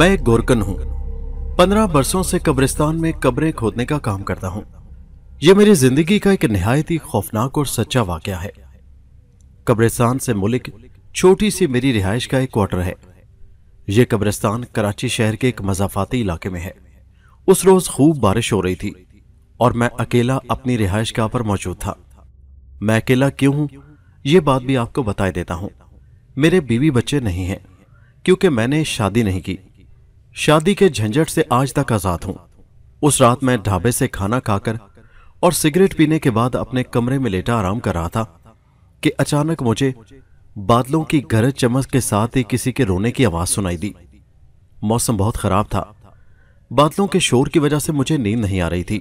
मैं एक गोरकन हूं पंद्रह वर्षों से कब्रिस्तान में कब्रें खोदने का काम करता हूं यह मेरी जिंदगी का एक नहायत ही खौफनाक और सच्चा वाक्य है कब्रिस्तान से मुलिक छोटी सी मेरी रिहायश का एक क्वार्टर है यह कब्रिस्तान कराची शहर के एक मजाफाती इलाके में है उस रोज खूब बारिश हो रही थी और मैं अकेला अपनी रिहायश का पर मौजूद था मैं अकेला क्यों हूं यह बात भी आपको बता देता हूं मेरे बीवी बच्चे नहीं हैं क्योंकि मैंने शादी नहीं की शादी के झंझट से आज तक आजाद हूं उस रात मैं ढाबे से खाना खाकर और सिगरेट पीने के बाद अपने कमरे में लेटा आराम कर रहा था कि अचानक मुझे बादलों की गरज चमक के साथ ही किसी के रोने की आवाज सुनाई दी मौसम बहुत खराब था बादलों के शोर की वजह से मुझे नींद नहीं आ रही थी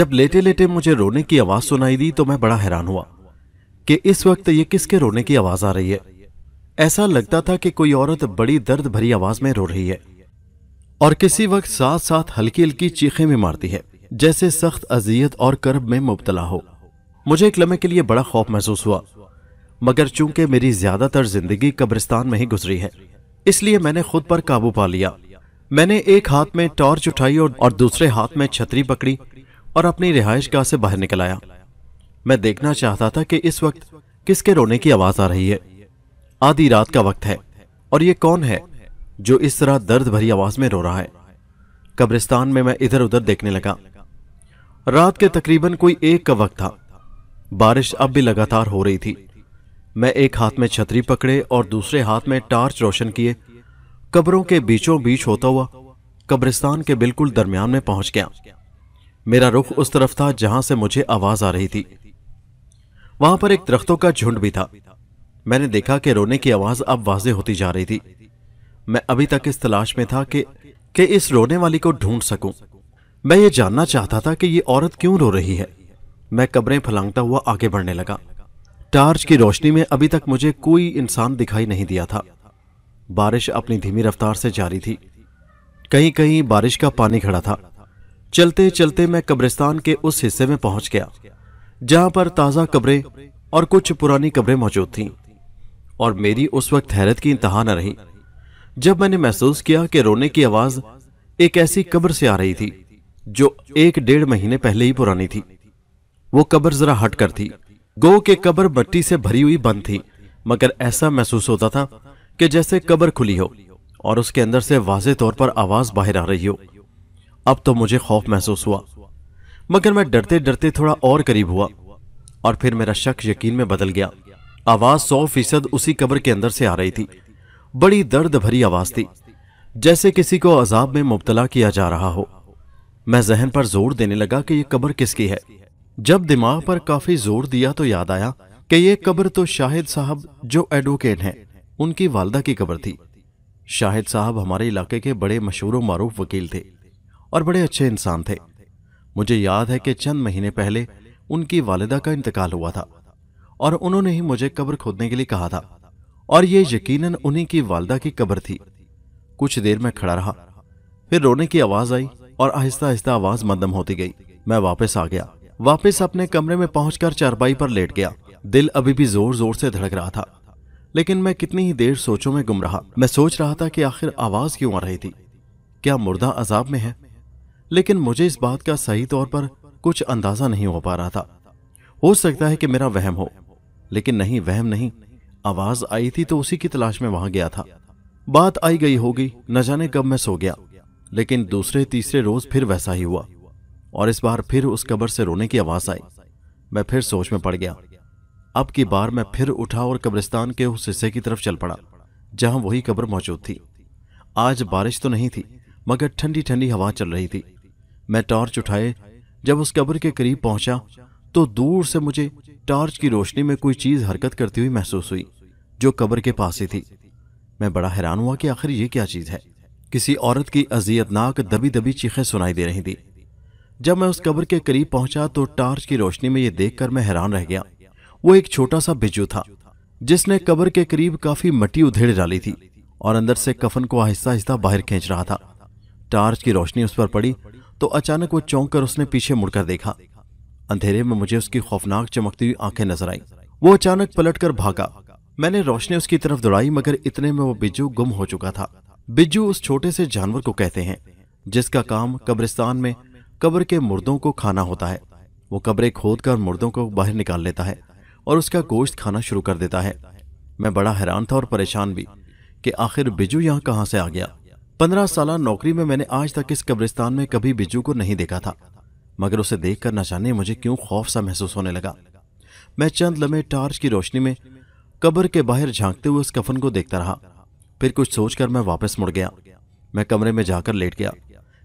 जब लेटे लेटे मुझे रोने की आवाज सुनाई दी तो मैं बड़ा हैरान हुआ कि इस वक्त ये किसके रोने की आवाज आ रही है ऐसा लगता था कि कोई औरत बड़ी दर्द भरी आवाज में रो रही है और किसी वक्त साथ साथ हल्की हल्की चीखें भी मारती है जैसे सख्त अजियत और कर्ब में मुबतला हो मुझे एक लम्हे के लिए बड़ा खौफ महसूस हुआ मगर चूंकि मेरी ज्यादातर जिंदगी कब्रिस्तान में ही गुजरी है इसलिए मैंने खुद पर काबू पा लिया मैंने एक हाथ में टॉर्च उठाई और, दूसरे हाथ में छतरी पकड़ी और अपनी रिहाइश गाह से बाहर निकल आया मैं देखना चाहता था कि इस वक्त किसके रोने की आवाज आ रही है आधी रात का वक्त है और ये कौन है जो इस तरह दर्द भरी आवाज में रो रहा है कब्रिस्तान में मैं इधर उधर देखने लगा रात के तकरीबन कोई एक का वक्त था बारिश अब भी लगातार हो रही थी मैं एक हाथ में छतरी पकड़े और दूसरे हाथ में टार्च रोशन किए कब्रों के बीचों बीच होता हुआ कब्रिस्तान के बिल्कुल दरमियान में पहुंच गया मेरा रुख उस तरफ था जहां से मुझे आवाज आ रही थी वहां पर एक दरख्तों का झुंड भी था मैंने देखा कि रोने की आवाज अब वाजे होती जा रही थी मैं अभी तक इस तलाश में था कि कि इस रोने वाली को ढूंढ सकूं। मैं ये जानना चाहता था कि ये औरत क्यों रो रही है मैं कब्रें फलांगता हुआ आगे बढ़ने लगा टार्च की रोशनी में अभी तक मुझे कोई इंसान दिखाई नहीं दिया था बारिश अपनी धीमी रफ्तार से जारी थी कहीं कहीं बारिश का पानी खड़ा था चलते चलते मैं कब्रिस्तान के उस हिस्से में पहुंच गया जहां पर ताजा कब्रें और कुछ पुरानी कब्रें मौजूद थीं और मेरी उस वक्त हैरत की इंतहा न रही जब मैंने महसूस किया कि रोने की आवाज एक ऐसी कब्र से आ रही थी जो एक डेढ़ महीने पहले ही पुरानी थी वो कब्र जरा हट कर थी गो के कब्र मट्टी से भरी हुई बंद थी मगर ऐसा महसूस होता था कि जैसे कब्र खुली हो और उसके अंदर से वाजे तौर पर आवाज बाहर आ रही हो अब तो मुझे खौफ महसूस हुआ मगर मैं डरते डरते थोड़ा और करीब हुआ और फिर मेरा शक यकीन में बदल गया आवाज सौ फीसद उसी कब्र के अंदर से आ रही थी बड़ी दर्द भरी आवाज थी जैसे किसी को अजाब में मुबतला किया जा रहा हो मैं जहन पर जोर देने लगा कि यह कब्र किसकी है जब दिमाग पर काफी जोर दिया तो याद आया कि यह कब्र तो शाहिद साहब जो एडवोकेट हैं उनकी वालदा की कब्र थी शाहिद साहब हमारे इलाके के बड़े मशहूर मरूफ वकील थे और बड़े अच्छे इंसान थे मुझे याद है कि चंद महीने पहले उनकी वालदा का इंतकाल हुआ था और उन्होंने ही मुझे कब्र खोदने के लिए कहा था और ये यकीनन उन्हीं की वालदा की कब्र थी कुछ देर में खड़ा रहा फिर रोने की आवाज आई और आहिस्ता आहिस्ता आवाज मदम होती गई मैं वापस आ गया वापस अपने कमरे में पहुंचकर चारपाई पर लेट गया दिल अभी भी जोर जोर से धड़क रहा था लेकिन मैं कितनी ही देर सोचों में गुम रहा मैं सोच रहा था कि आखिर आवाज क्यों आ रही थी क्या मुर्दा अजाब में है लेकिन मुझे इस बात का सही तौर पर कुछ अंदाजा नहीं हो पा रहा था हो सकता है कि मेरा वहम हो लेकिन नहीं वहम नहीं आवाज आई थी तो उसी की तलाश में वहां गया था बात आई गई होगी न जाने कब मैं सो गया लेकिन दूसरे तीसरे रोज फिर वैसा ही हुआ और इस बार फिर उस कब्र से रोने की आवाज आई मैं फिर सोच में पड़ गया अब की बार मैं फिर उठा और कब्रिस्तान के उस हिस्से की तरफ चल पड़ा जहां वही कब्र मौजूद थी आज बारिश तो नहीं थी मगर ठंडी ठंडी हवा चल रही थी मैं टॉर्च उठाए जब उस कब्र के करीब पहुंचा तो दूर से मुझे टॉर्च की रोशनी में कोई चीज हरकत करती हुई महसूस हुई जो कब्र के पास ही थी मैं बड़ा हैरान हुआ कि आखिर ये क्या चीज़ है किसी औरत की अजियतनाक दबी दबी चीखें सुनाई दे रही थी जब मैं उस कब्र के करीब पहुंचा तो टार्च की रोशनी में यह देखकर मैं हैरान रह गया वो एक छोटा सा बिजू था जिसने कब्र के करीब काफी मट्टी उधेड़ डाली थी और अंदर से कफन को आहिस्ता आहिस्ता बाहर खींच रहा था टार्च की रोशनी उस पर पड़ी तो अचानक वो चौंक कर उसने पीछे मुड़कर देखा अंधेरे में मुझे उसकी खौफनाक चमकती हुई आंखें नजर आई वो अचानक पलटकर भागा मैंने रोशनी उसकी तरफ दौड़ाई मगर इतने में वो बिज्जू गुम हो चुका था बिज्जू उस छोटे से जानवर को कहते हैं जिसका काम कब्रिस्तान में कब्र के मुर्दों को खाना होता है वो कब्रें खोद कर मुर्दों को बाहर निकाल लेता है और उसका गोश्त खाना शुरू कर देता है मैं बड़ा हैरान था और परेशान भी कि आखिर बिजू यहाँ कहाँ से आ गया पंद्रह साल नौकरी में मैंने आज तक इस कब्रिस्तान में कभी बिजू को नहीं देखा था मगर उसे देख कर न जाने मुझे क्यों खौफ सा महसूस होने लगा मैं चंद लम्हे टार्च की रोशनी में कब्र के बाहर झांकते हुए उस कफन को देखता रहा फिर कुछ सोचकर मैं वापस मुड़ गया मैं कमरे में जाकर लेट गया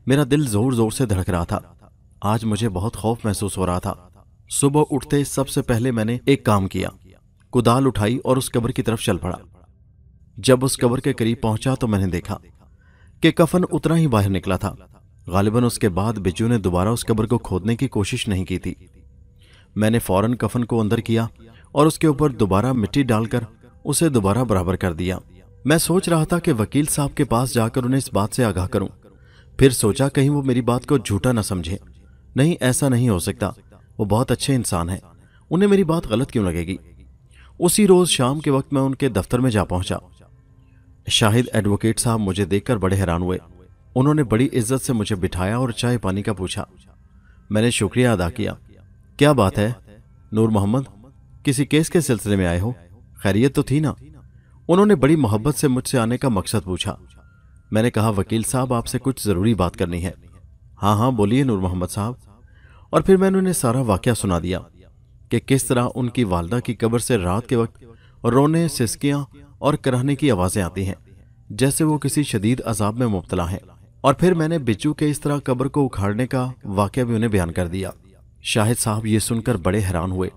मेरा दिल जोर जोर से धड़क रहा था आज मुझे बहुत खौफ महसूस हो रहा था सुबह उठते सबसे पहले मैंने एक काम किया कुदाल उठाई और उस कब्र की तरफ चल पड़ा जब उस कब्र के करीब पहुंचा तो मैंने देखा कि कफन उतना ही बाहर निकला था गालिबन उसके बाद बिजू ने दोबारा उस कब्र को खोदने की कोशिश नहीं की थी मैंने फौरन कफन को अंदर किया और उसके ऊपर दोबारा मिट्टी डालकर उसे दोबारा बराबर कर दिया मैं सोच रहा था कि वकील साहब के पास जाकर उन्हें इस बात से आगाह करूं फिर सोचा कहीं वो मेरी बात को झूठा ना समझे नहीं ऐसा नहीं हो सकता वो बहुत अच्छे इंसान हैं उन्हें मेरी बात गलत क्यों लगेगी उसी रोज शाम के वक्त मैं उनके दफ्तर में जा पहुंचा शाहिद एडवोकेट साहब मुझे देखकर बड़े हैरान हुए उन्होंने बड़ी इज्जत से मुझे बिठाया और चाय पानी का पूछा मैंने शुक्रिया अदा किया क्या बात है नूर मोहम्मद किसी केस के सिलसिले में आए हो खैरियत तो थी ना उन्होंने बड़ी मोहब्बत से मुझसे आने का मकसद पूछा मैंने कहा वकील साहब आपसे कुछ ज़रूरी बात करनी है हाँ हाँ बोलिए नूर मोहम्मद साहब और फिर मैंने उन्हें सारा वाक्य सुना दिया कि किस तरह उनकी वालदा की कब्र से रात के वक्त रोने सिसकियाँ और कराहने की आवाज़ें आती हैं जैसे वो किसी शदीद अजाब में मुबतला है और फिर मैंने बिच्चू के इस तरह कब्र को उखाड़ने का वाक्य भी उन्हें बयान कर दिया शाहिद साहब ये सुनकर बड़े हैरान हुए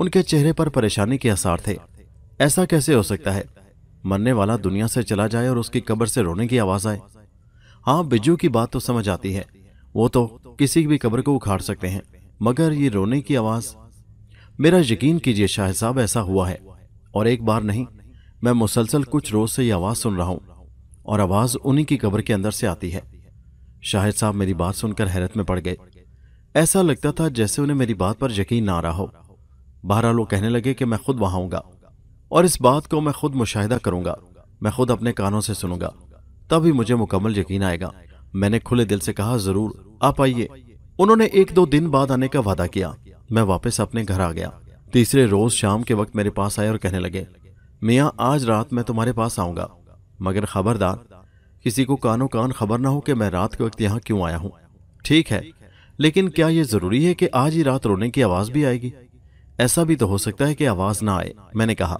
उनके चेहरे पर परेशानी के आसार थे ऐसा कैसे हो सकता है मरने वाला दुनिया से चला जाए और उसकी कब्र से रोने की आवाज़ आए हाँ बिजू की बात तो समझ आती है वो तो किसी भी कब्र को उखाड़ सकते हैं मगर ये रोने की आवाज़ मेरा यकीन कीजिए शाह साहब ऐसा हुआ है और एक बार नहीं मैं मुसलसल कुछ रोज़ से ये आवाज़ सुन रहा हूँ और आवाज़ उन्हीं की कब्र के अंदर से आती है शाहिद साहब मेरी बात सुनकर हैरत में पड़ गए ऐसा लगता था जैसे उन्हें मेरी बात पर यकीन ना आ रहा हो बहरा लोग कहने लगे कि मैं खुद वहां आऊंगा और इस बात को मैं खुद मुशाहिदा करूंगा मैं खुद अपने कानों से सुनूंगा तभी मुझे मुकम्मल यकीन आएगा मैंने खुले दिल से कहा जरूर आप आइए उन्होंने एक दो दिन बाद आने का वादा किया मैं वापस अपने घर आ गया तीसरे रोज शाम के वक्त मेरे पास आए और कहने लगे मियाँ आज रात मैं तुम्हारे पास आऊंगा मगर खबरदार किसी को कानो कान खबर ना हो कि मैं रात के वक्त यहाँ क्यों आया हूँ ठीक है लेकिन क्या यह जरूरी है कि आज ही रात रोने की आवाज भी आएगी ऐसा भी तो हो सकता है कि आवाज ना आए मैंने कहा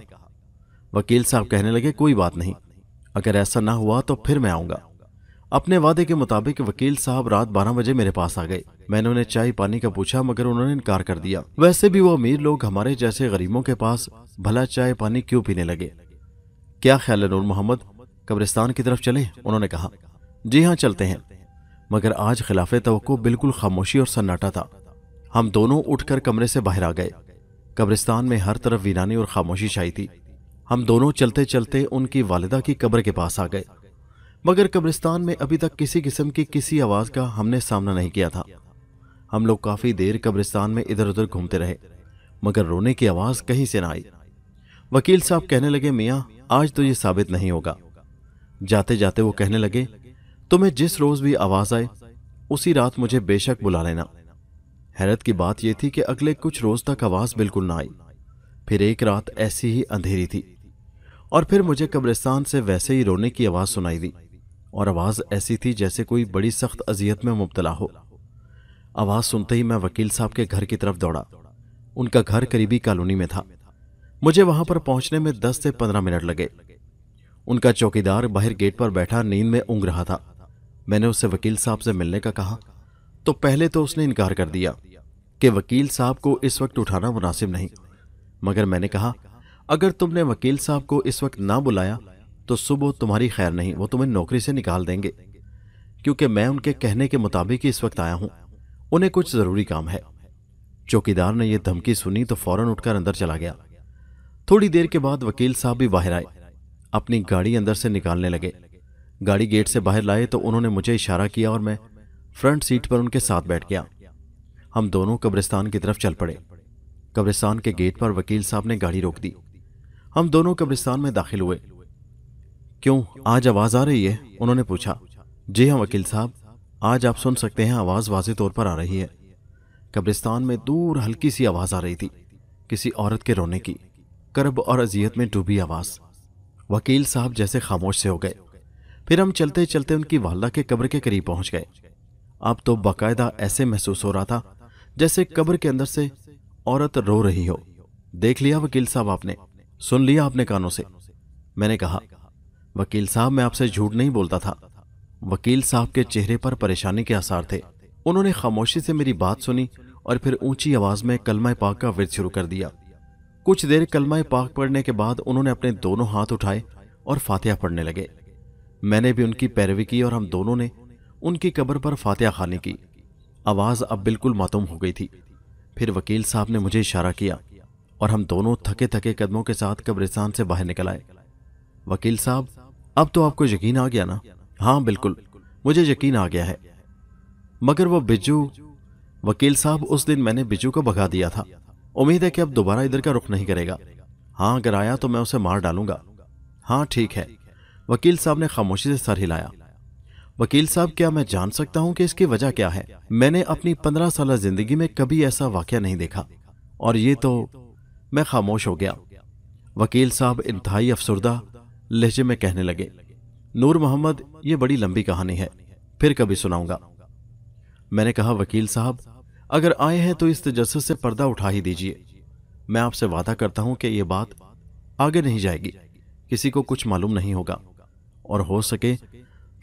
वकील साहब कहने लगे कोई बात नहीं अगर ऐसा ना हुआ तो फिर मैं आऊंगा अपने वादे के मुताबिक वकील साहब रात 12 बजे मेरे पास आ गए मैंने उन्हें चाय पानी का पूछा मगर उन्होंने इनकार कर दिया वैसे भी वो अमीर लोग हमारे जैसे गरीबों के पास भला चाय पानी क्यों पीने लगे क्या ख्याल है नूर मोहम्मद कब्रिस्तान की तरफ चले उन्होंने कहा जी हाँ चलते हैं मगर आज खिलाफ तो बिल्कुल खामोशी और सन्नाटा था हम दोनों उठकर कमरे से बाहर आ गए कब्रिस्तान में हर तरफ वीरानी और खामोशी छाई थी हम दोनों चलते चलते उनकी वालदा की कब्र के पास आ गए मगर कब्रिस्तान में अभी तक किसी किस्म की किसी आवाज़ का हमने सामना नहीं किया था हम लोग काफ़ी देर कब्रिस्तान में इधर उधर घूमते रहे मगर रोने की आवाज़ कहीं से ना आई वकील साहब कहने लगे मियाँ आज तो ये साबित नहीं होगा जाते जाते वो कहने लगे तुम्हें जिस रोज़ भी आवाज़ आए उसी रात मुझे बेशक बुला लेना हैरत की बात यह थी कि अगले कुछ रोज तक आवाज बिल्कुल ना आई फिर एक रात ऐसी ही अंधेरी थी और फिर मुझे कब्रिस्तान से वैसे ही रोने की आवाज सुनाई दी और आवाज ऐसी थी जैसे कोई बड़ी सख्त अजियत में मुबतला हो आवाज सुनते ही मैं वकील साहब के घर की तरफ दौड़ा उनका घर करीबी कॉलोनी में था मुझे वहां पर पहुंचने में दस से पंद्रह मिनट लगे उनका चौकीदार बाहर गेट पर बैठा नींद में उंग रहा था मैंने उससे वकील साहब से मिलने का कहा तो पहले तो उसने इनकार कर दिया कि वकील साहब को इस वक्त उठाना मुनासिब नहीं मगर मैंने कहा अगर तुमने वकील साहब को इस वक्त ना बुलाया तो सुबह तुम्हारी खैर नहीं वो तुम्हें नौकरी से निकाल देंगे क्योंकि मैं उनके कहने के मुताबिक ही इस वक्त आया हूं उन्हें कुछ ज़रूरी काम है चौकीदार ने यह धमकी सुनी तो फौरन उठकर अंदर चला गया थोड़ी देर के बाद वकील साहब भी बाहर आए अपनी गाड़ी अंदर से निकालने लगे गाड़ी गेट से बाहर लाए तो उन्होंने मुझे इशारा किया और मैं फ्रंट सीट पर उनके साथ बैठ गया हम दोनों कब्रिस्तान की तरफ चल पड़े कब्रिस्तान के गेट पर वकील साहब ने गाड़ी रोक दी हम दोनों कब्रिस्तान में दाखिल हुए क्यों आज आवाज आ रही है उन्होंने पूछा जी हाँ वकील साहब आज आप सुन सकते हैं आवाज वाजे तौर पर आ रही है कब्रिस्तान में दूर हल्की सी आवाज आ रही थी किसी औरत के रोने की करब और अजियत में डूबी आवाज वकील साहब जैसे खामोश से हो गए फिर हम चलते चलते उनकी वालदा के कब्र के करीब पहुंच गए अब तो बाकायदा ऐसे महसूस हो रहा था जैसे कब्र के अंदर से औरत रो रही हो देख लिया वकील साहब आपने सुन लिया आपने कानों से मैंने कहा वकील साहब मैं आपसे झूठ नहीं बोलता था वकील साहब के चेहरे पर परेशानी के आसार थे उन्होंने खामोशी से मेरी बात सुनी और फिर ऊंची आवाज में कलमा पाक का विरद शुरू कर दिया कुछ देर कलमा पाक पढ़ने के बाद उन्होंने अपने दोनों हाथ उठाए और फातिहा पढ़ने लगे मैंने भी उनकी पैरवी की और हम दोनों ने उनकी कब्र पर फातिहा खाने की आवाज़ अब बिल्कुल मातुम हो गई थी फिर वकील साहब ने मुझे इशारा किया और हम दोनों थके थके कदमों के साथ कब्रिस्तान से बाहर निकल आए वकील साहब अब तो आपको यकीन आ गया ना हाँ बिल्कुल मुझे यकीन आ गया है मगर वो बिजू वकील साहब उस दिन मैंने बिजू को भगा दिया था उम्मीद है कि अब दोबारा इधर का रुख नहीं करेगा हाँ अगर आया तो मैं उसे मार डालूंगा हाँ ठीक है वकील साहब ने खामोशी से सर हिलाया वकील साहब क्या मैं जान सकता हूँ कि इसकी वजह क्या है मैंने अपनी पंद्रह साल जिंदगी में कभी ऐसा वाक्य नहीं देखा और ये तो मैं खामोश हो गया वकील साहब इंतहाई अफसरदा लहजे में कहने लगे नूर मोहम्मद ये बड़ी लंबी कहानी है फिर कभी सुनाऊंगा मैंने कहा वकील साहब अगर आए हैं तो इस तजस्स से पर्दा उठा ही दीजिए मैं आपसे वादा करता हूं कि ये बात आगे नहीं जाएगी किसी को कुछ मालूम नहीं होगा और हो सके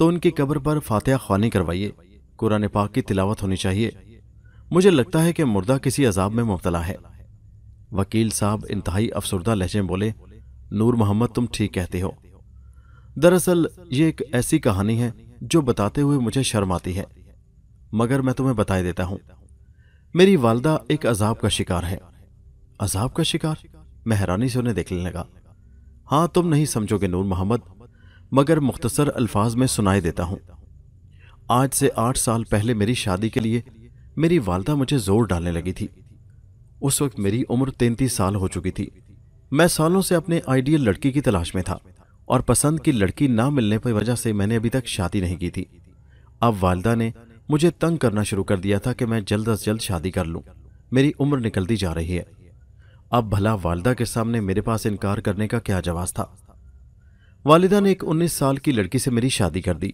तो उनकी कब्र पर फातिहा खानी करवाइए कुरान पाक की तिलावत होनी चाहिए मुझे लगता है कि मुर्दा किसी अजाब में मुबतला है वकील साहब इंतहाई अफसरदा लहजे बोले नूर मोहम्मद तुम ठीक कहते हो दरअसल ये एक ऐसी कहानी है जो बताते हुए मुझे शर्म आती है मगर मैं तुम्हें बता देता हूं मेरी वालदा एक अजाब का शिकार है अजाब का शिकार मैं हैरानी से उन्हें देखने लगा हाँ तुम नहीं समझोगे नूर मोहम्मद मगर मुख्तसर अल्फाज में सुनाई देता हूँ आज से आठ साल पहले मेरी शादी के लिए मेरी वालदा मुझे जोर डालने लगी थी उस वक्त मेरी उम्र तैंतीस साल हो चुकी थी मैं सालों से अपने आइडियल लड़की की तलाश में था और पसंद की लड़की ना मिलने की वजह से मैंने अभी तक शादी नहीं की थी अब वालदा ने मुझे तंग करना शुरू कर दिया था कि मैं जल्द अज जल्द शादी कर लूँ मेरी उम्र निकलती जा रही है अब भला वालदा के सामने मेरे पास इनकार करने का क्या जवाब था वालिदा ने एक 19 साल की लड़की से मेरी शादी कर दी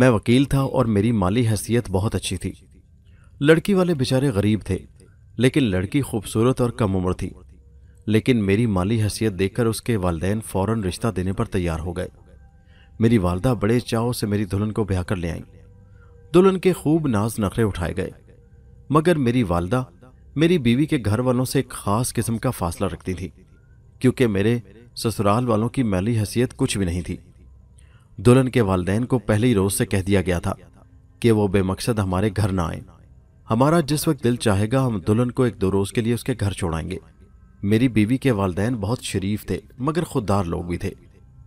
मैं वकील था और मेरी माली हैसियत बहुत अच्छी थी लड़की वाले बेचारे गरीब थे लेकिन लड़की खूबसूरत और कम उम्र थी लेकिन मेरी माली हैसियत देखकर उसके वालदेन फ़ौरन रिश्ता देने पर तैयार हो गए मेरी वालदा बड़े चाव से मेरी दुल्हन को ब्याह कर ले आई दुल्हन के खूब नाज नखरे उठाए गए मगर मेरी वालदा मेरी बीवी के घर वालों से एक खास किस्म का फासला रखती थी क्योंकि मेरे ससुराल वालों की मैली हैसियत कुछ भी नहीं थी दुल्हन के वालदेन को पहले ही रोज से कह दिया गया था कि वो बेमकसद हमारे घर ना आए हमारा जिस वक्त दिल चाहेगा हम दुल्हन को एक दो रोज के लिए उसके घर छोड़ाएंगे मेरी बीवी के वालदेन बहुत शरीफ थे मगर खुददार लोग भी थे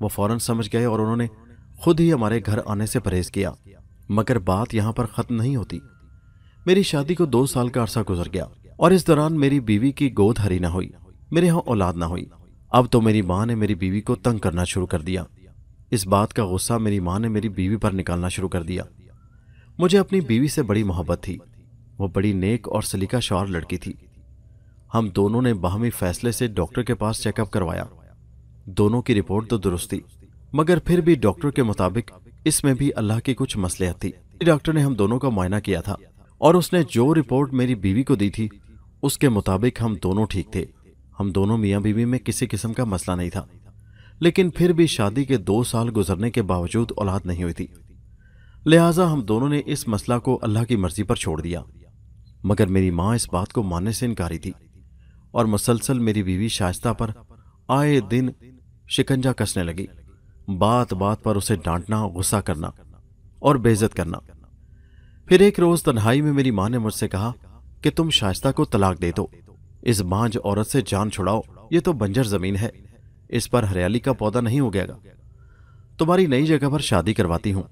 वो फौरन समझ गए और उन्होंने खुद ही हमारे घर आने से परहेज किया मगर बात यहाँ पर ख़त्म नहीं होती मेरी शादी को दो साल का अरसा गुजर गया और इस दौरान मेरी बीवी की गोद हरी ना हुई मेरे यहाँ औलाद ना हुई अब तो मेरी माँ ने मेरी बीवी को तंग करना शुरू कर दिया इस बात का गुस्सा मेरी माँ ने मेरी बीवी पर निकालना शुरू कर दिया मुझे अपनी बीवी से बड़ी मोहब्बत थी वो बड़ी नेक और सलीका शौर लड़की थी हम दोनों ने बाहमी फैसले से डॉक्टर के पास चेकअप करवाया दोनों की रिपोर्ट तो दुरुस्त थी मगर फिर भी डॉक्टर के मुताबिक इसमें भी अल्लाह की कुछ मसलियत थी डॉक्टर ने हम दोनों का मुआयना किया था और उसने जो रिपोर्ट मेरी बीवी को दी थी उसके मुताबिक हम दोनों ठीक थे हम दोनों मियाँ बीवी में किसी किस्म का मसला नहीं था लेकिन फिर भी शादी के दो साल गुजरने के बावजूद औलाद नहीं हुई थी लिहाजा हम दोनों ने इस मसला को अल्लाह की मर्जी पर छोड़ दिया मगर मेरी माँ इस बात को मानने से इनकारी थी और मुसलसल मेरी बीवी शाइस्ता पर आए दिन शिकंजा कसने लगी बात बात पर उसे डांटना गुस्सा करना और बेइज्जत करना फिर एक रोज तन्हाई में मेरी माँ ने मुझसे कहा कि तुम शाइस्ता को तलाक दे दो इस बांझ औरत से जान छुड़ाओ ये तो बंजर जमीन है इस पर हरियाली का पौधा नहीं उगेगा तुम्हारी नई जगह पर शादी करवाती हूं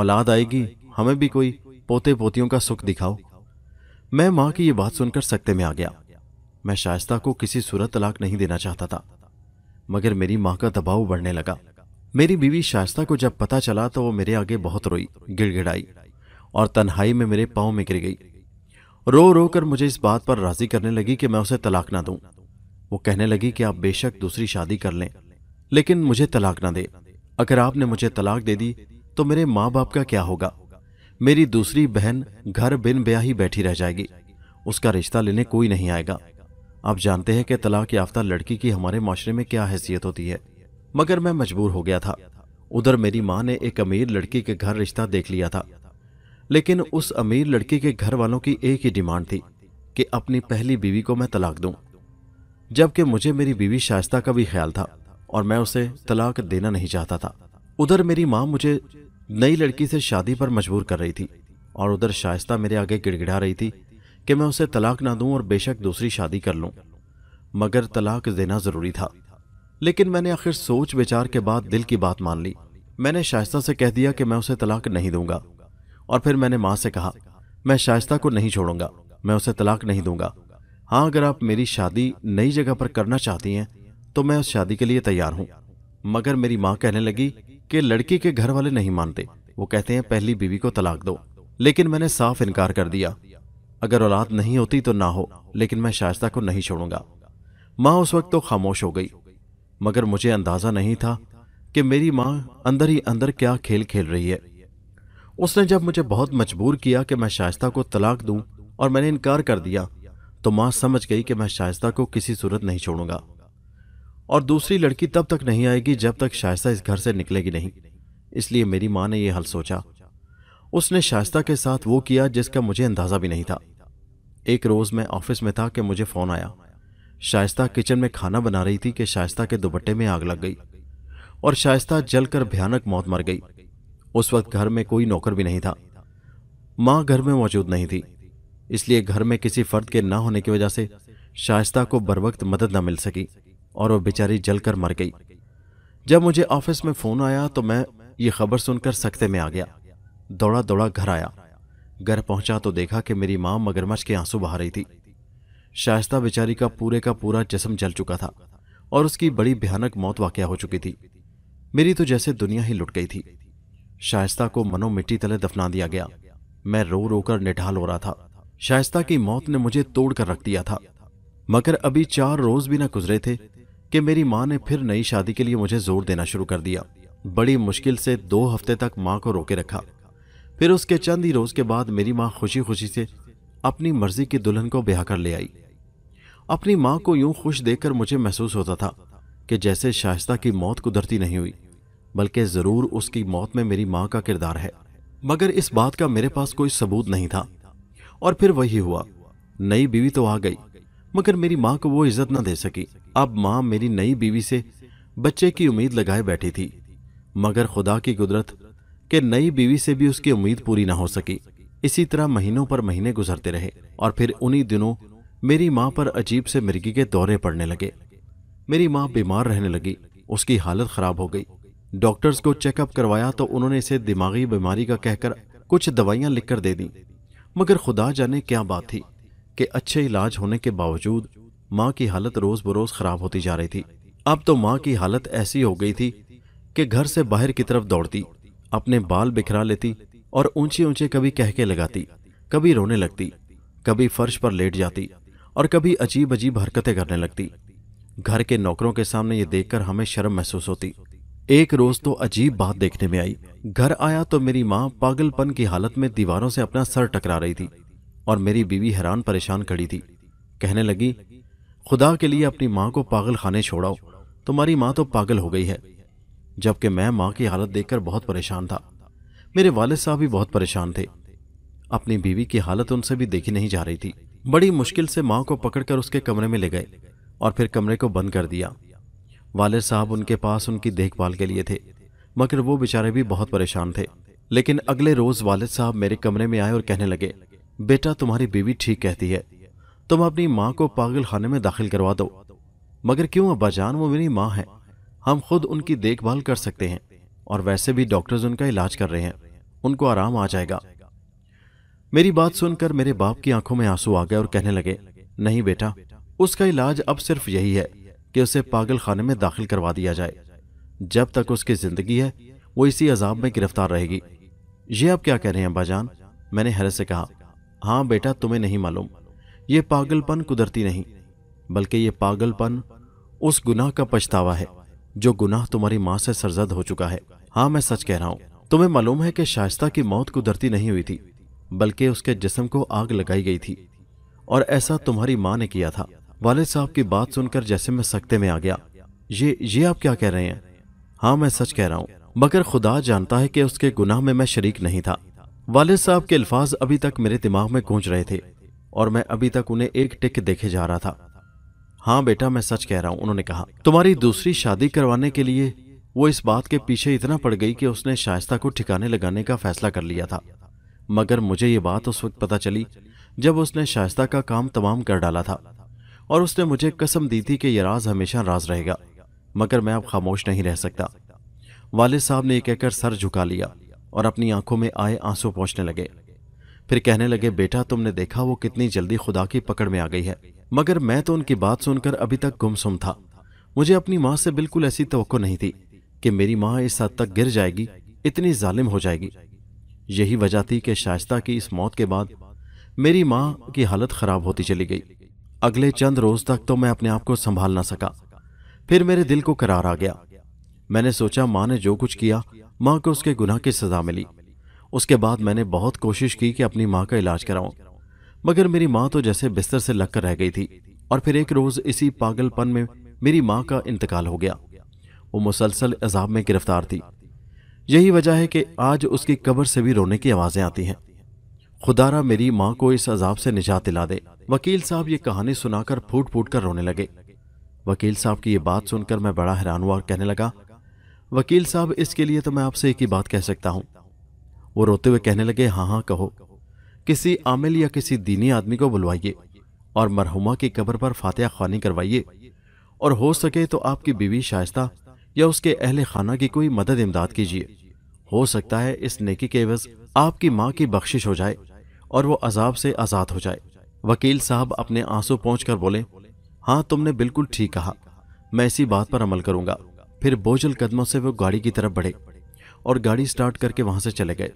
औलाद आएगी हमें भी कोई पोते पोतियों का सुख दिखाओ मैं मां की यह बात सुनकर सकते में आ गया मैं शायस्ता को किसी सूरत तलाक नहीं देना चाहता था मगर मेरी मां का दबाव बढ़ने लगा मेरी बीवी शायस्ता को जब पता चला तो वो मेरे आगे बहुत रोई गिड़गिड़ाई और तन्हाई में मेरे पाओ में गिर गई रो रो कर मुझे इस बात पर राजी करने लगी कि मैं उसे तलाक ना दूं। वो कहने लगी कि आप बेशक दूसरी शादी कर लें लेकिन मुझे तलाक ना दे अगर आपने मुझे तलाक दे दी तो मेरे माँ बाप का क्या होगा मेरी दूसरी बहन घर बिन ब्याह ही बैठी रह जाएगी उसका रिश्ता लेने कोई नहीं आएगा आप जानते हैं कि तलाक याफ्ता लड़की की हमारे माशरे में क्या हैसियत होती है मगर मैं मजबूर हो गया था उधर मेरी माँ ने एक अमीर लड़की के घर रिश्ता देख लिया था लेकिन उस अमीर लड़की के घर वालों की एक ही डिमांड थी कि अपनी पहली बीवी को मैं तलाक दूं जबकि मुझे मेरी बीवी शाइस्ता का भी ख्याल था और मैं उसे तलाक देना नहीं चाहता था उधर मेरी माँ मुझे नई लड़की से शादी पर मजबूर कर रही थी और उधर शाइस्ता मेरे आगे गिड़गिड़ा रही थी कि मैं उसे तलाक ना दूं और बेशक दूसरी शादी कर लूं मगर तलाक देना ज़रूरी था लेकिन मैंने आखिर सोच विचार के बाद दिल की बात मान ली मैंने शाइस्ता से कह दिया कि मैं उसे तलाक नहीं दूंगा और फिर मैंने माँ से कहा मैं शाइस्ता को नहीं छोड़ूंगा मैं उसे तलाक नहीं दूंगा हाँ अगर आप मेरी शादी नई जगह पर करना चाहती हैं तो मैं उस शादी के लिए तैयार हूँ मगर मेरी माँ कहने लगी कि लड़की के घर वाले नहीं मानते वो कहते हैं पहली बीवी को तलाक दो लेकिन मैंने साफ इनकार कर दिया अगर औलाद नहीं होती तो ना हो लेकिन मैं शाइस्ता को नहीं छोड़ूंगा माँ उस वक्त तो खामोश हो गई मगर मुझे अंदाजा नहीं था कि मेरी माँ अंदर ही अंदर क्या खेल खेल रही है उसने जब मुझे बहुत मजबूर किया कि मैं शाइस्ता को तलाक दूं और मैंने इनकार कर दिया तो माँ समझ गई कि मैं शाइस्ता को किसी सूरत नहीं छोड़ूंगा और दूसरी लड़की तब तक नहीं आएगी जब तक शाइस्ता इस घर से निकलेगी नहीं इसलिए मेरी माँ ने यह हल सोचा उसने शायस्ता के साथ वो किया जिसका मुझे अंदाजा भी नहीं था एक रोज़ मैं ऑफिस में था कि मुझे फ़ोन आया शाइस्ता किचन में खाना बना रही थी कि शायस्ता के दुपट्टे में आग लग गई और शाइस्ता जलकर भयानक मौत मर गई उस वक्त घर में कोई नौकर भी नहीं था माँ घर में मौजूद नहीं थी इसलिए घर में किसी फर्द के ना होने की वजह से शाइस्ता को बर वक्त मदद न मिल सकी और वो बेचारी जलकर मर गई जब मुझे ऑफिस में फ़ोन आया तो मैं ये खबर सुनकर सख्ते में आ गया दौड़ा दौड़ा घर आया घर पहुंचा तो देखा कि मेरी माँ मगरमच्छ के आंसू बहा रही थी शाइस्ता बेचारी का पूरे का पूरा जिसम जल चुका था और उसकी बड़ी भयानक मौत वाक्य हो चुकी थी मेरी तो जैसे दुनिया ही लुट गई थी शायस्ता को मनो मिट्टी तले दफना दिया गया मैं रो रोकर निठाल हो रहा था शायस्ता की मौत ने मुझे तोड़ कर रख दिया था मगर अभी चार रोज भी ना गुजरे थे कि मेरी माँ ने फिर नई शादी के लिए मुझे जोर देना शुरू कर दिया बड़ी मुश्किल से दो हफ्ते तक माँ को रोके रखा फिर उसके चंद ही रोज के बाद मेरी माँ खुशी खुशी से अपनी मर्जी की दुल्हन को ब्याह कर ले आई अपनी माँ को यूं खुश देखकर मुझे महसूस होता था कि जैसे शाइस्ता की मौत कुदरती नहीं हुई बल्कि ज़रूर उसकी मौत में मेरी माँ का किरदार है मगर इस बात का मेरे पास कोई सबूत नहीं था और फिर वही हुआ नई बीवी तो आ गई मगर मेरी माँ को वो इज्जत न दे सकी अब माँ मेरी नई बीवी से बच्चे की उम्मीद लगाए बैठी थी मगर खुदा की कुदरत के नई बीवी से भी उसकी उम्मीद पूरी ना हो सकी इसी तरह महीनों पर महीने गुजरते रहे और फिर उन्हीं दिनों मेरी माँ पर अजीब से मिर्गी के दौरे पड़ने लगे मेरी माँ बीमार रहने लगी उसकी हालत खराब हो गई डॉक्टर्स को चेकअप करवाया तो उन्होंने इसे दिमागी बीमारी का कहकर कुछ दवाइयां लिखकर दे दी मगर खुदा जाने क्या बात थी कि अच्छे इलाज होने के बावजूद माँ की हालत रोज़ बरोज़ ख़राब होती जा रही थी अब तो माँ की हालत ऐसी हो गई थी कि घर से बाहर की तरफ दौड़ती अपने बाल बिखरा लेती और ऊंचे ऊंचे कभी कहके लगाती कभी रोने लगती कभी फर्श पर लेट जाती और कभी अजीब अजीब हरकतें करने लगती घर के नौकरों के सामने ये देखकर हमें शर्म महसूस होती एक रोज तो अजीब बात देखने में आई घर आया तो मेरी माँ पागलपन की हालत में दीवारों से अपना सर टकरा रही थी और मेरी बीवी हैरान परेशान खड़ी थी कहने लगी खुदा के लिए अपनी माँ को पागल खाने छोड़ाओ तुम्हारी माँ तो पागल हो गई है जबकि मैं माँ की हालत देखकर बहुत परेशान था मेरे वालद साहब भी बहुत परेशान थे अपनी बीवी की हालत उनसे भी देखी नहीं जा रही थी बड़ी मुश्किल से माँ को पकड़कर उसके कमरे में ले गए और फिर कमरे को बंद कर दिया वाले साहब उनके पास उनकी देखभाल के लिए थे मगर वो बेचारे भी बहुत परेशान थे लेकिन अगले रोज वाले साहब मेरे कमरे में आए और कहने लगे बेटा तुम्हारी बीवी ठीक कहती है तुम अपनी माँ को पागल खाने में दाखिल करवा दो मगर क्यों अब्बाजान वो मेरी माँ है हम खुद उनकी देखभाल कर सकते हैं और वैसे भी डॉक्टर्स उनका इलाज कर रहे हैं उनको आराम आ जाएगा मेरी बात सुनकर मेरे बाप की आंखों में आंसू आ गए और कहने लगे नहीं बेटा उसका इलाज अब सिर्फ यही है कि उसे पागल खाने में दाखिल करवा दिया जाए जब तक उसकी ज़िंदगी है वो इसी अजाब में गिरफ्तार रहेगी ये आप क्या कह रहे हैं अब्बाजान मैंने हैरत से कहा हाँ बेटा तुम्हें नहीं मालूम ये पागलपन कुदरती नहीं बल्कि ये पागलपन उस गुनाह का पछतावा है जो गुनाह तुम्हारी माँ से सरजद हो चुका है हाँ मैं सच कह रहा हूँ तुम्हें मालूम है कि शायस्ता की मौत कुदरती नहीं हुई थी बल्कि उसके जिसम को आग लगाई गई थी और ऐसा तुम्हारी माँ ने किया था वालिद साहब की बात सुनकर जैसे मैं सख्ते में आ गया ये ये आप क्या कह रहे हैं हाँ मैं सच कह रहा हूँ मगर खुदा जानता है कि उसके गुनाह में मैं शरीक नहीं था वालिद साहब के अल्फाज अभी तक मेरे दिमाग में गूंज रहे थे और मैं अभी तक उन्हें एक टिक देखे जा रहा था हाँ बेटा मैं सच कह रहा हूँ उन्होंने कहा तुम्हारी दूसरी शादी करवाने के लिए वो इस बात के पीछे इतना पड़ गई कि उसने शायस्ता को ठिकाने लगाने का फैसला कर लिया था मगर मुझे ये बात उस वक्त पता चली जब उसने शायस्ता का काम तमाम कर डाला था और उसने मुझे कसम दी थी कि यह राज हमेशा राज रहेगा मगर मैं अब खामोश नहीं रह सकता वालिद साहब ने कहकर सर झुका लिया और अपनी आंखों में आए आंसू पहुंचने लगे फिर कहने लगे बेटा तुमने देखा वो कितनी जल्दी खुदा की पकड़ में आ गई है मगर मैं तो उनकी बात सुनकर अभी तक गुमसुम था मुझे अपनी माँ से बिल्कुल ऐसी तो नहीं थी कि मेरी माँ इस हद तक गिर जाएगी इतनी जालिम हो जाएगी यही वजह थी कि शायस्ता की इस मौत के बाद मेरी माँ की हालत खराब होती चली गई अगले चंद रोज तक तो मैं अपने आप को संभाल ना सका फिर मेरे दिल को करार आ गया मैंने सोचा माँ ने जो कुछ किया माँ को उसके गुनाह की सजा मिली उसके बाद मैंने बहुत कोशिश की कि अपनी माँ का इलाज कराऊं मगर मेरी माँ तो जैसे बिस्तर से लगकर रह गई थी और फिर एक रोज इसी पागलपन में मेरी माँ का इंतकाल हो गया वो मुसलसल अजाब में गिरफ्तार थी यही वजह है कि आज उसकी कब्र से भी रोने की आवाज़ें आती हैं खुदारा मेरी माँ को इस अजाब से निजात दिला दे वकील साहब ये कहानी सुनाकर फूट फूट कर रोने लगे वकील साहब की ये बात सुनकर मैं बड़ा हैरान हुआ और कहने लगा वकील साहब इसके लिए तो मैं आपसे एक ही बात कह सकता हूँ वो रोते हुए कहने लगे हाँ हाँ कहो किसी आमिल या किसी दीनी आदमी को बुलवाइए और मरहुमा की कब्र पर फातह खानी करवाइए और हो सके तो आपकी बीवी शायस्ता या उसके अहल खाना की कोई मदद इमदाद कीजिए हो सकता है इस नेकी के आपकी माँ की बख्शिश हो जाए और वो अजाब से आज़ाद हो जाए वकील साहब अपने आंसू पहुँच कर बोले हाँ तुमने बिल्कुल ठीक कहा मैं इसी बात पर अमल करूंगा फिर बोझल कदमों से वो गाड़ी की तरफ बढ़े और गाड़ी स्टार्ट करके वहां से चले गए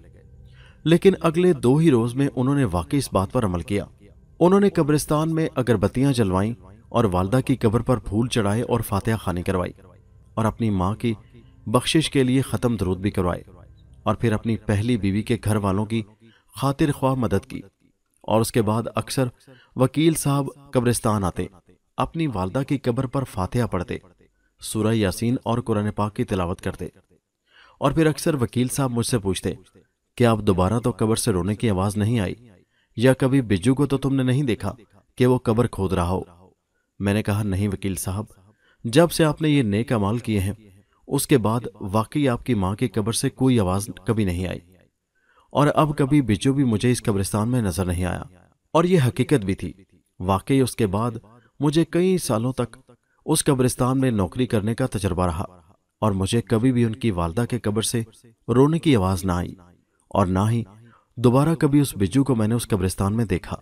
लेकिन अगले दो ही रोज में उन्होंने वाकई इस बात पर अमल किया उन्होंने कब्रिस्तान में अगरबत्तियां जलवाई और वालदा की कब्र पर फूल चढ़ाए और फातह खानी करवाई और अपनी माँ की बख्शिश के लिए ख़त्म दरूद भी करवाए और फिर अपनी पहली बीवी के घर वालों की खातिर ख्वाह मदद की और उसके बाद अक्सर वकील साहब कब्रिस्तान आते अपनी वालदा की कब्र पर फातिहा पढ़ते सूरह यासीन और कुरान पाक की तिलावत करते और फिर अक्सर वकील साहब मुझसे पूछते कि आप दोबारा तो कब्र से रोने की आवाज़ नहीं आई या कभी बिजू को तो तुमने नहीं देखा कि वो कब्र खोद रहा हो मैंने कहा नहीं वकील साहब जब से आपने ये नेक अमाल किए हैं उसके बाद वाकई आपकी माँ की कब्र से कोई आवाज़ कभी नहीं आई और अब कभी बिजू भी मुझे इस कब्रिस्तान में नजर नहीं आया और यह हकीकत भी थी वाकई उसके बाद मुझे कई सालों तक उस कब्रिस्तान में नौकरी करने का तजर्बा रहा और मुझे कभी भी उनकी वालदा के कब्र से रोने की आवाज ना आई और ना ही दोबारा कभी उस बिजू को मैंने उस कब्रिस्तान में देखा